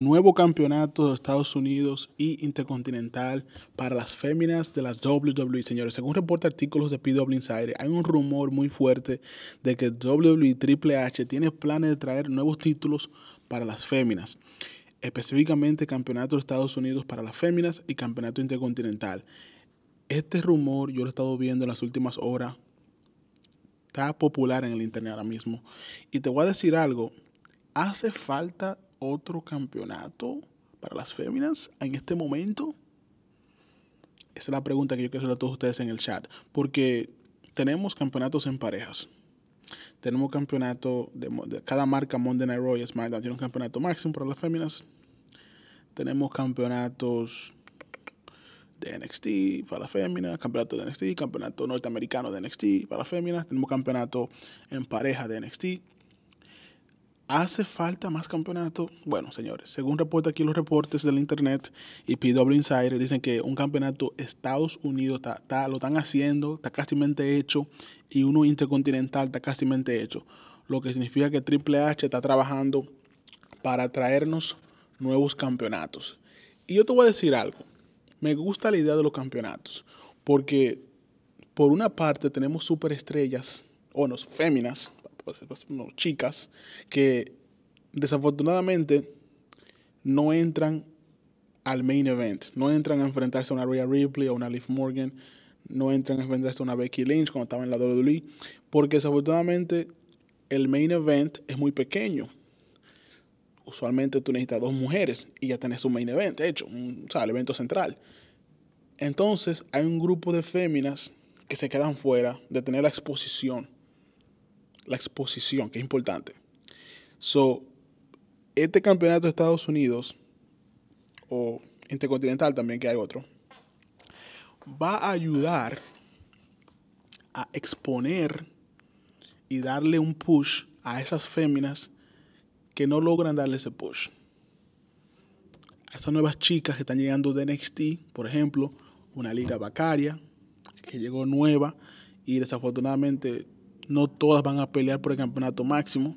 nuevo campeonato de Estados Unidos y intercontinental para las féminas de las WWE. Señores, según reporta artículos de PW Insider, hay un rumor muy fuerte de que WWE Triple H tiene planes de traer nuevos títulos para las féminas. Específicamente campeonato de Estados Unidos para las féminas y campeonato intercontinental. Este rumor yo lo he estado viendo en las últimas horas. Está popular en el internet ahora mismo. Y te voy a decir algo. Hace falta otro campeonato para las féminas en este momento? Esa es la pregunta que yo quiero hacer a todos ustedes en el chat, porque tenemos campeonatos en parejas. Tenemos campeonato de, cada marca, Monday Night Raw y SmackDown tiene un campeonato máximo para las féminas. Tenemos campeonatos de NXT para las féminas, campeonato de NXT, campeonato norteamericano de NXT para las féminas, tenemos campeonato en pareja de NXT ¿Hace falta más campeonato? Bueno, señores, según reporta aquí los reportes del Internet y PW Insider, dicen que un campeonato Estados Unidos lo están haciendo, está casi hecho, y uno intercontinental está casi hecho, lo que significa que Triple H está trabajando para traernos nuevos campeonatos. Y yo te voy a decir algo, me gusta la idea de los campeonatos, porque por una parte tenemos superestrellas, o no, féminas, chicas que desafortunadamente no entran al main event, no entran a enfrentarse a una Rhea Ripley o una Liv Morgan, no entran a enfrentarse a una Becky Lynch cuando estaba en la WWE, porque desafortunadamente el main event es muy pequeño. Usualmente tú necesitas dos mujeres y ya tenés un main event hecho, un, el evento central. Entonces hay un grupo de féminas que se quedan fuera de tener la exposición la exposición, que es importante. So, este campeonato de Estados Unidos, o intercontinental también, que hay otro, va a ayudar a exponer y darle un push a esas féminas que no logran darle ese push. A estas nuevas chicas que están llegando de NXT, por ejemplo, una Lira Bacaria, que llegó nueva y desafortunadamente no todas van a pelear por el campeonato máximo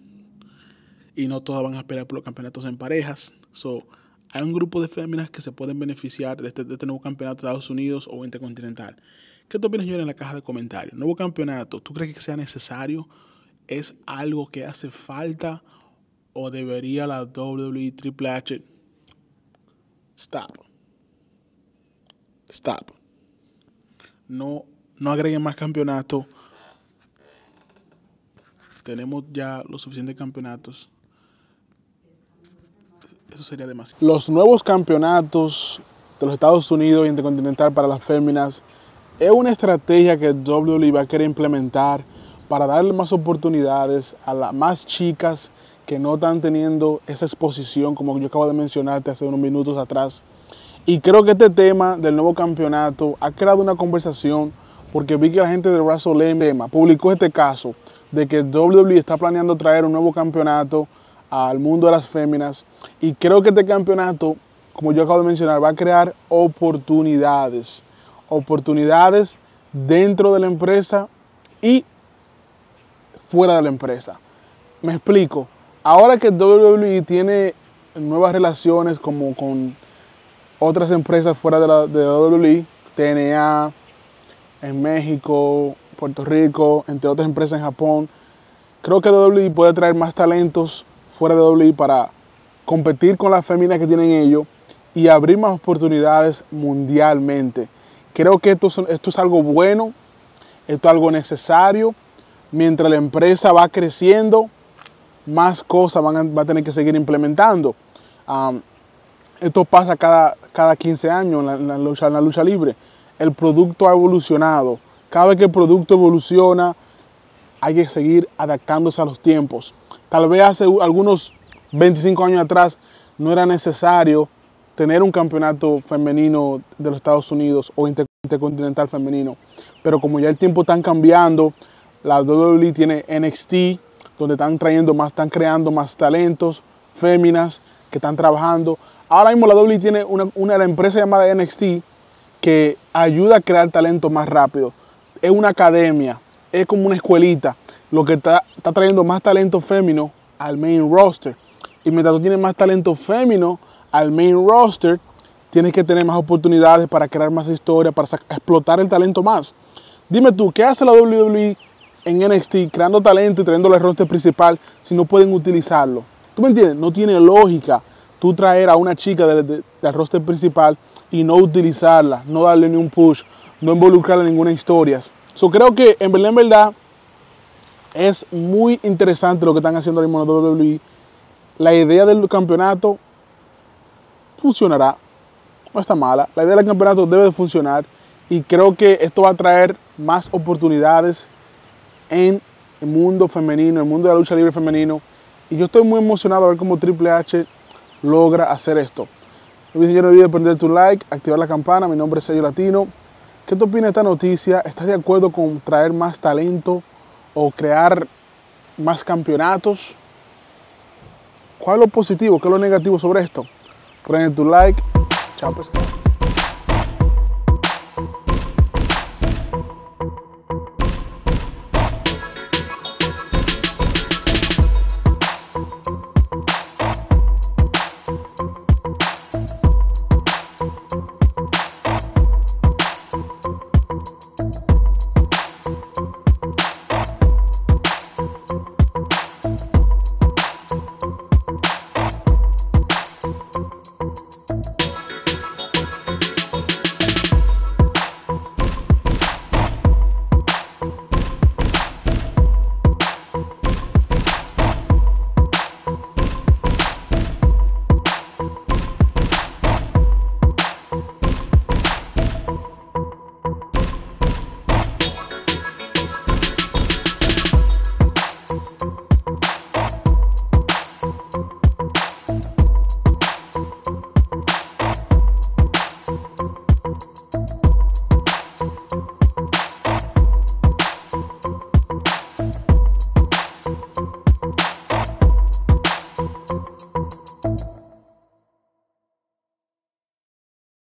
y no todas van a pelear por los campeonatos en parejas. So, hay un grupo de féminas que se pueden beneficiar de este, este nuevo campeonato de Estados Unidos o intercontinental. ¿Qué te opinas, señores, en la caja de comentarios? ¿Nuevo campeonato? ¿Tú crees que sea necesario? ¿Es algo que hace falta? ¿O debería la WWE Triple H? Stop. Stop. No, no agreguen más campeonato tenemos ya los suficientes campeonatos. Eso sería demasiado. Los nuevos campeonatos de los Estados Unidos Intercontinental para las féminas es una estrategia que WWE va a querer implementar para darle más oportunidades a las más chicas que no están teniendo esa exposición como yo acabo de mencionarte hace unos minutos atrás. Y creo que este tema del nuevo campeonato ha creado una conversación porque vi que la gente de WrestleMania publicó este caso de que WWE está planeando traer un nuevo campeonato al mundo de las féminas y creo que este campeonato, como yo acabo de mencionar, va a crear oportunidades, oportunidades dentro de la empresa y fuera de la empresa. Me explico, ahora que WWE tiene nuevas relaciones como con otras empresas fuera de de WWE, TNA en México, Puerto Rico, entre otras empresas en Japón. Creo que WWE puede traer más talentos fuera de WWE para competir con las féminas que tienen ellos y abrir más oportunidades mundialmente. Creo que esto es, algo bueno, esto es algo necesario. Mientras la empresa va creciendo, más cosas van a, tener que seguir implementando. esto pasa cada, cada 15 años en la lucha libre. El producto ha evolucionado. Cada vez que el producto evoluciona, hay que seguir adaptándose a los tiempos. Tal vez hace algunos 25 años atrás no era necesario tener un campeonato femenino de los Estados Unidos o intercontinental femenino. Pero como ya el tiempo está cambiando, la WWE tiene NXT, donde están trayendo más, están creando más talentos, féminas que están trabajando. Ahora mismo la WWE tiene una, empresa llamada NXT que ayuda a crear talento más rápido es una academia, es como una escuelita, lo que está, trayendo más talento fémino al main roster. Y mientras tú tienes más talento fémino al main roster, tienes que tener más oportunidades para crear más historia, para explotar el talento más. Dime tú, ¿qué hace la WWE en NXT creando talento y trayendo al roster principal si no pueden utilizarlo? ¿Tú me entiendes? No tiene lógica tú traer a una chica del roster principal y no utilizarla, no darle ni un push, no involucrarla en ninguna historia. So, creo que en verdad, en verdad, es muy interesante lo que están haciendo ahora mismo en la WWE. La idea del campeonato funcionará, no está mala. La idea del campeonato debe de funcionar y creo que esto va a traer más oportunidades en el mundo femenino, en el mundo de la lucha libre femenino. Y yo estoy muy emocionado a ver cómo Triple H logra hacer esto. No olvides no prender tu like, activar la campana. Mi nombre es Sello Latino. ¿Qué te opina esta noticia? ¿Estás de acuerdo con traer más talento o crear más campeonatos? ¿Cuál es lo positivo? ¿Qué es lo negativo sobre esto? Prende tu like. Chao, pues.